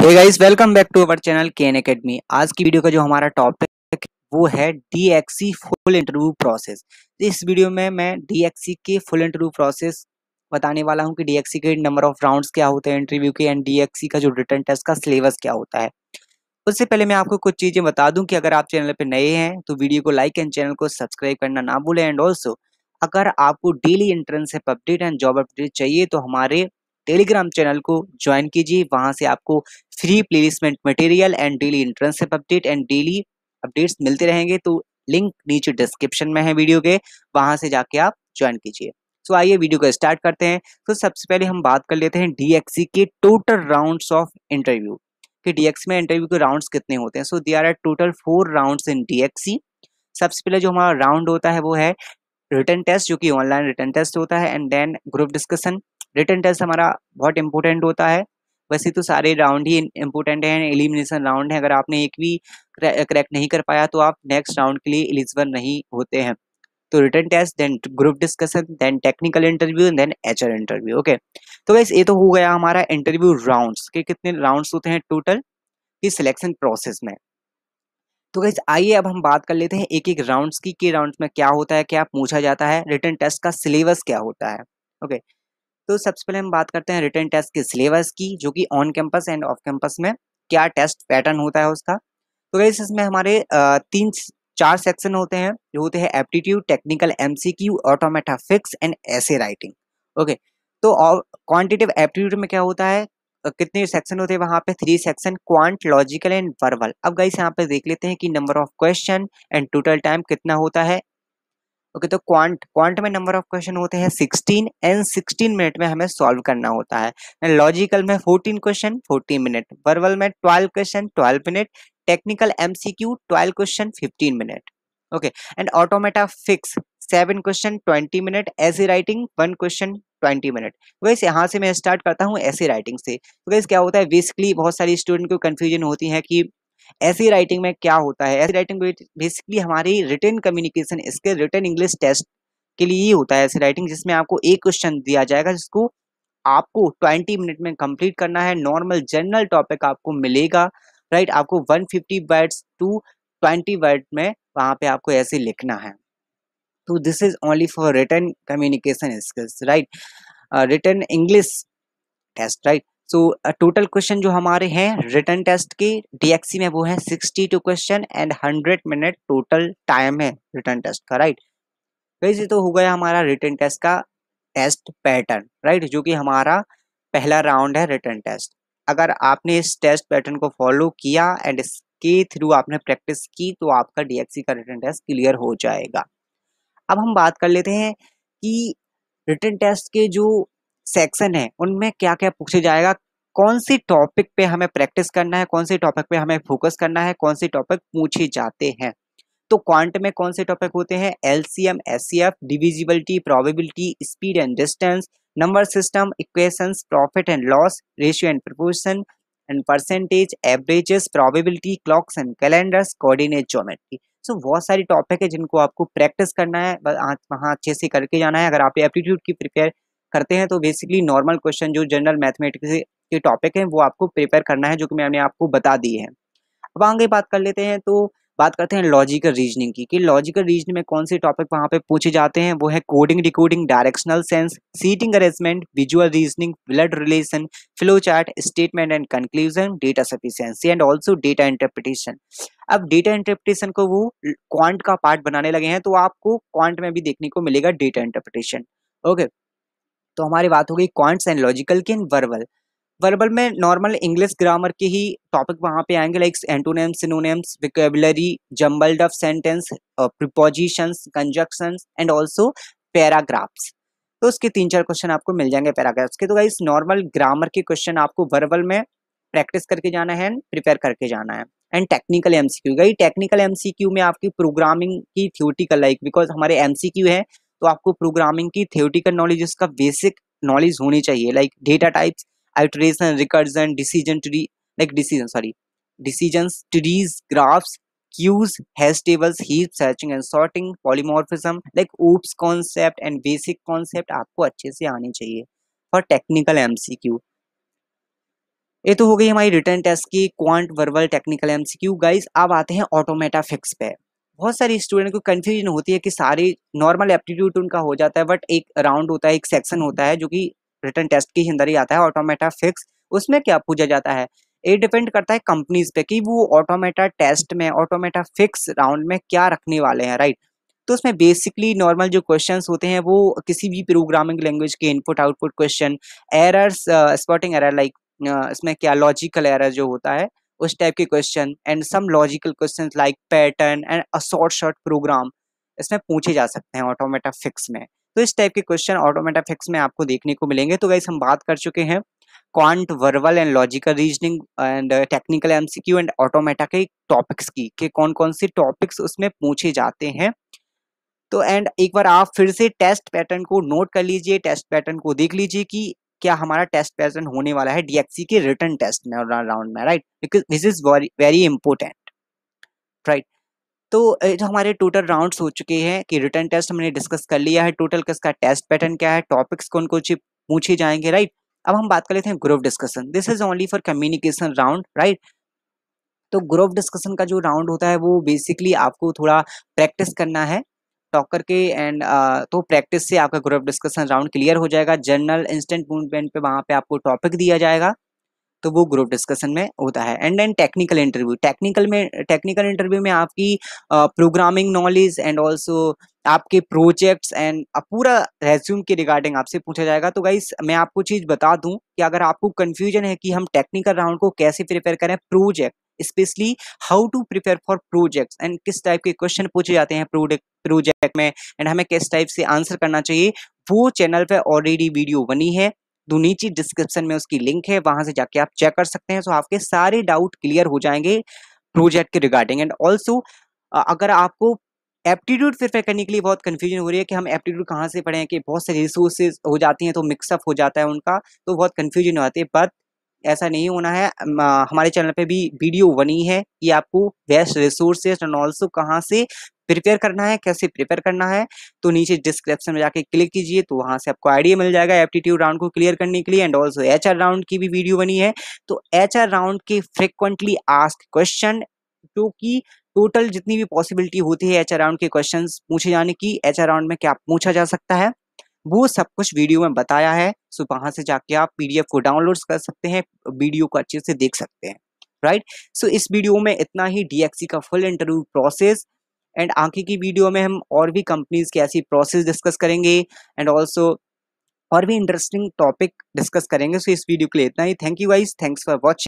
Hey guys welcome back to our channel K N academy आज की video का जो हमारा टॉपिक वो है डीएक्सी फुल इंटरव्यू प्रोसेस इस वीडियो में मैं डीएक्सी के फुल इंटरव्यू प्रोसेस बताने वाला हूं कि डीएक्सी के नंबर ऑफ राउंड्स क्या होते हैं इंटरव्यू के एंड डीएक्सी का जो रिटर्न टेस्ट का सिलेबस क्या होता है उससे पहले मैं आपको कुछ चीज़ें बता दूँ कि अगर आप चैनल पर नए हैं तो वीडियो को लाइक एंड चैनल को सब्सक्राइब करना ना भूलें एंड ऑल्सो अगर आपको daily internship update and job update चाहिए तो हमारे टेलीग्राम चैनल को ज्वाइन कीजिए वहाँ से आपको free placement material and daily entrance update and daily updates मिलते रहेंगे तो लिंक नीचे डिस्क्रिप्शन में है वीडियो के वहां से जाके आप ज्वाइन कीजिए सो आइए वीडियो को स्टार्ट करते हैं तो सबसे पहले हम बात कर लेते हैं डीएक्सी के टोटल राउंड्स ऑफ इंटरव्यू कि डीएक्सी में इंटरव्यू के राउंड्स कितने होते हैं so they are are total four round in DXC सबसे पहले जो हमारा राउंड होता है वो है रिटर्न टेस्ट जो कि ऑनलाइन रिटर्न टेस्ट होता है and then group discussion written test हमारा बहुत इंपॉर्टेंट होता है वैसे तो सारे राउंड ही इंपॉर्टेंट हैं एलिमिनेशन राउंड है अगर आपने एक भी क्रैक नहीं कर पाया तो आप नेक्स्ट राउंड के लिए एलिजिबल नहीं होते हैं तो written test then group discussion then technical interview then H interview okay तो वैसे ये तो हो गया हमारा इंटरव्यू राउंड के कितने राउंड होते हैं टोटल इस सिलेक्शन प्रोसेस में तो गैस आइए अब हम बात कर लेते हैं एक एक राउंड्स की के राउंड्स में क्या होता है क्या पूछा जाता है रिटर्न टेस्ट का सिलेबस क्या होता है ओके okay. तो सबसे पहले हम बात करते हैं रिटर्न टेस्ट के सिलेबस की जो कि on campus and off campus में क्या टेस्ट पैटर्न होता है उसका तो वैसे इसमें हमारे तीन चार सेक्शन होते हैं जो होते हैं aptitude technical MCQ automata fix and essay writing okay तो क्वान्टिटिव एप्टीट्यूड में क्या होता है कितने सेक्शन होते हैं वहाँ पे three section quant logical and verbal अब गाइस यहाँ पे देख लेते हैं कि number of question and total time कितना होता है ओके तो क्वांट क्वांट में नंबर ऑफ क्वेश्चन होते हैं सिक्सटीन एंड सिक्सटीन मिनट में हमें सॉल्व करना होता है लॉजिकल में fourteen question fourteen minute verbal में twelve question twelve minute technical M C Q twelve question fifteen minute okay and automata fix seven question twenty minute essay writing one question twenty minute वैसे यहाँ से मैं start करता हूँ ऐसी writing से तो वैसे क्या होता है बेसिकली बहुत सारी स्टूडेंट को कन्फ्यूजन होती है कि ऐसी राइटिंग में क्या होता है ऐसी राइटिंग बेसिकली हमारी रिटर्न कम्युनिकेशन इसके रिटर्न इंग्लिश टेस्ट के लिए ही होता है ऐसी राइटिंग जिसमें आपको एक क्वेश्चन दिया जाएगा जिसको आपको 20 मिनट में कंप्लीट करना है नॉर्मल जनरल टॉपिक आपको मिलेगा राइट आपको 150 fifty words to twenty word में वहाँ पे आपको ऐसे लिखना है तो this is only for written communication skills right written English test right so total question जो हमारे हैं रिटर्न टेस्ट के डीएक्सी में वो है sixty two question and hundred minute total time है रिटर्न टेस्ट का राइट वैसे तो हो गया हमारा रिटर्न टेस्ट का टेस्ट पैटर्न राइट जो कि हमारा पहला राउंड है रिटर्न टेस्ट अगर आपने इस टेस्ट पैटर्न को फॉलो किया एंड इसके थ्रू आपने प्रैक्टिस की तो आपका डीएक्सी का रिटर्न टेस्ट क्लियर हो जाएगा अब हम बात कर लेते हैं कि रिटर्न टेस्ट के जो सेक्शन है उनमें क्या क्या पूछा जाएगा कौन सी टॉपिक पे हमें प्रैक्टिस करना है कौन सी टॉपिक पे हमें फोकस करना है कौन सी टॉपिक पूछे जाते हैं तो क्वांट में कौन से टॉपिक होते हैं L C M S C F divisibility probability speed and distance number system equations profit and loss ratio and proportion and percentage averages probability clocks and calendars coordinate geometry so बहुत सारी topic है जिनको आपको practice करना है वहाँ अच्छे से करके जाना है अगर आप एप्टीट्यूड की प्रिपेयर करते हैं तो बेसिकली नॉर्मल क्वेश्चन जो जनरल मैथमेटिक्स के टॉपिक हैं वो आपको प्रिपेयर करना है जो कि मैंने आपको बता दिए हैं अब आगे बात कर लेते हैं तो बात करते हैं लॉजिकल रीजनिंग की कि लॉजिकल रीजनिंग में कौन से टॉपिक वहाँ पे पूछे जाते हैं वो है coding decoding directional sense seating arrangement visual reasoning blood relation flow chart statement and conclusion data sufficiency and also data interpretation अब डेटा इंटरप्रिटेशन को वो क्वांट का पार्ट बनाने लगे हैं तो आपको क्वांट में भी देखने को मिलेगा डेटा इंटरप्रिटेशन ओके okay. तो हमारी बात हो गई क्वांट्स एंड लॉजिकल की एंड वर्बल वर्बल में नॉर्मल इंग्लिश ग्रामर के ही टॉपिक वहाँ पे आएंगे like antonyms synonyms vocabulary jumbled of sentence prepositions conjunctions and also paragraphs तो उसके तीन चार क्वेश्चन आपको मिल जाएंगे पैराग्राफ्स के तो गाइस नॉर्मल ग्रामर के क्वेश्चन आपको वर्बल में प्रैक्टिस करके जाना है एंड प्रिपेयर करके जाना है एंड टेक्निकल एमसीक्यू गई टेक्निकल एमसीक्यू में आपकी प्रोग्रामिंग की थ्योटिकल लाइक बिकॉज हमारे एमसीक्यू है तो आपको प्रोग्रामिंग की थियोटिकल नॉलेज उसका बेसिक नॉलेज होनी चाहिए like data types iteration recursion decision tree like decision sorry decision trees graphs queues hash tables, heap searching and sorting, polymorphism, like oops concept and basic concept आपको अच्छे से आने चाहिए for technical MCQ ये तो हो गई हमारी रिटर्न टेस्ट की quant verbal technical MCQ guys अब आते हैं ऑटोमेटा फिक्स पे बहुत सारे स्टूडेंट को कन्फ्यूजन होती है कि सारे नॉर्मल एप्टीट्यूड उनका हो जाता है बट एक राउंड होता है एक सेक्शन होता है जो कि रिटर्न टेस्ट के अंदर ही आता है ऑटोमेटा फिक्स उसमें क्या पूछा जाता है ये डिपेंड करता है कंपनीज पे कि वो ऑटोमेटा टेस्ट में ऑटोमेटा फिक्स राउंड में क्या रखने वाले हैं राइट तो उसमें बेसिकली नॉर्मल जो क्वेश्चंस होते हैं वो किसी भी प्रोग्रामिंग लैंग्वेज के input output question errors spotting error like इसमें क्या लॉजिकल एरर जो होता है उस टाइप के question and some logical question like pattern and a short short program इसमें पूछे जा सकते हैं ऑटोमेटा फिक्स में तो इस टाइप के क्वेश्चन ऑटोमेटा फिक्स में आपको देखने को मिलेंगे तो वैसे हम बात कर चुके हैं quant verbal and logical reasoning and technical MCQ and automata के टॉपिक्स की कि कौन कौन से टॉपिक्स उसमें पूछे जाते हैं तो एंड एक बार आप फिर से टेस्ट पैटर्न को नोट कर लीजिए टेस्ट पैटर्न को देख लीजिए कि क्या हमारा टेस्ट पैटर्न होने वाला है डीएक्सी के रिटर्न टेस्ट में राउंड में right because this is very important right तो जो हमारे टोटल राउंड्स हो चुके हैं कि रिटर्न टेस्ट हमने डिस्कस कर लिया है टोटल किसका टेस्ट पैटर्न क्या है टॉपिक्स कौन कौन से पूछे जाएंगे राइट अब हम बात कर लेते हैं group discussion this is only for communication round right तो ग्रुप डिस्कशन का जो राउंड होता है वो बेसिकली आपको थोड़ा प्रैक्टिस करना है टॉक करके एंड तो प्रैक्टिस से आपका ग्रुप डिस्कशन राउंड क्लियर हो जाएगा जनरल इंस्टेंट मूवमेंट पे वहाँ पे आपको टॉपिक दिया जाएगा तो वो ग्रुप डिस्कशन में होता है and then technical interview technical में टेक्निकल इंटरव्यू में आपकी प्रोग्रामिंग नॉलेज एंड ऑल्सो आपके प्रोजेक्ट्स एंड पूरा रेज्यूम के रिगार्डिंग आपसे पूछा जाएगा तो गाइस मैं आपको चीज़ बता दूं कि अगर आपको कन्फ्यूजन है कि हम टेक्निकल राउंड को कैसे प्रिपेयर करें project specially how to prepare for projects and किस टाइप के क्वेश्चन पूछे जाते हैं प्रोडक्ट प्रोजेक्ट में एंड हमें किस टाइप से आंसर करना चाहिए वो चैनल पे ऑलरेडी वीडियो बनी है तो नीचे डिस्क्रिप्शन में उसकी लिंक है वहां से जाके आप चेक कर सकते हैं सो आपके सारे डाउट क्लियर हो जाएंगे प्रोजेक्ट के रिगार्डिंग एंड ऑल्सो अगर आपको एप्टीट्यूड प्रिपेयर करने के लिए बहुत कंफ्यूजन हो रही है कि हम एप्टीट्यूड कहाँ से पढ़ें कि बहुत सारी रिसोर्सेज हो जाती हैं तो मिक्सअप हो जाता है उनका तो बहुत कन्फ्यूजन हो जाती है बट ऐसा नहीं होना है हमारे चैनल पे भी वीडियो बनी है कि आपको बेस्ट रिसोर्सेज एंड ऑल्सो कहाँ से प्रिपेयर करना है कैसे प्रिपेयर करना है तो नीचे डिस्क्रिप्शन में जाके क्लिक कीजिए तो वहाँ से आपको आइडिया मिल जाएगा एप्टीट्यूड राउंड को क्लियर करने के लिए एंड ऑल्सो एच राउंड की भी वीडियो बनी है तो एच राउंड के फ्रिक्वेंटली आस्क क्वेश्चन जो कि टोटल जितनी भी पॉसिबिलिटी होती है एच राउंड के क्वेश्चन पूछे जाने की एच राउंड में क्या पूछा जा सकता है वो सब कुछ वीडियो में बताया है सो वहाँ से जाके आप पीडीएफ को डाउनलोड कर सकते हैं वीडियो को अच्छे से देख सकते हैं राइट सो so, इस वीडियो में इतना ही डीएक्सी का फुल इंटरव्यू प्रोसेस एंड आगे की वीडियो में हम और भी कंपनीज की ऐसी प्रोसेस डिस्कस करेंगे एंड ऑल्सो और भी इंटरेस्टिंग टॉपिक डिस्कस करेंगे सो so, इस वीडियो के लिए इतना ही थैंक यू वाइज थैंक्स फॉर वॉचिंग